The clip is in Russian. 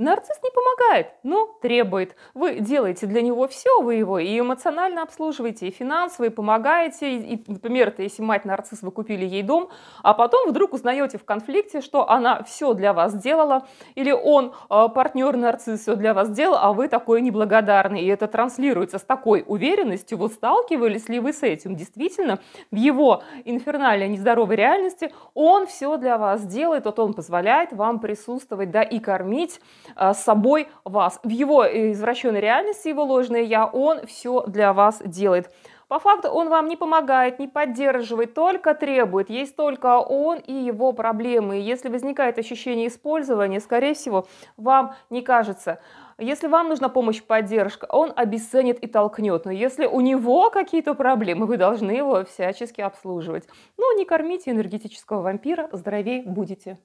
Нарцисс не помогает, но требует. Вы делаете для него все, вы его и эмоционально обслуживаете, и финансово, и помогаете. И, и, например, если мать нарцисс, вы купили ей дом, а потом вдруг узнаете в конфликте, что она все для вас делала, или он, а, партнер нарцисс, все для вас делал, а вы такой неблагодарный. И это транслируется с такой уверенностью. Вот сталкивались ли вы с этим? Действительно, в его инфернальной нездоровой реальности он все для вас делает, вот он позволяет вам присутствовать, да, и кормить Э, с собой вас. В его э, извращенной реальности, его ложное «я», он все для вас делает. По факту он вам не помогает, не поддерживает, только требует. Есть только он и его проблемы. если возникает ощущение использования, скорее всего, вам не кажется. Если вам нужна помощь, поддержка, он обесценит и толкнет. Но если у него какие-то проблемы, вы должны его всячески обслуживать. Ну, не кормите энергетического вампира, здоровее будете.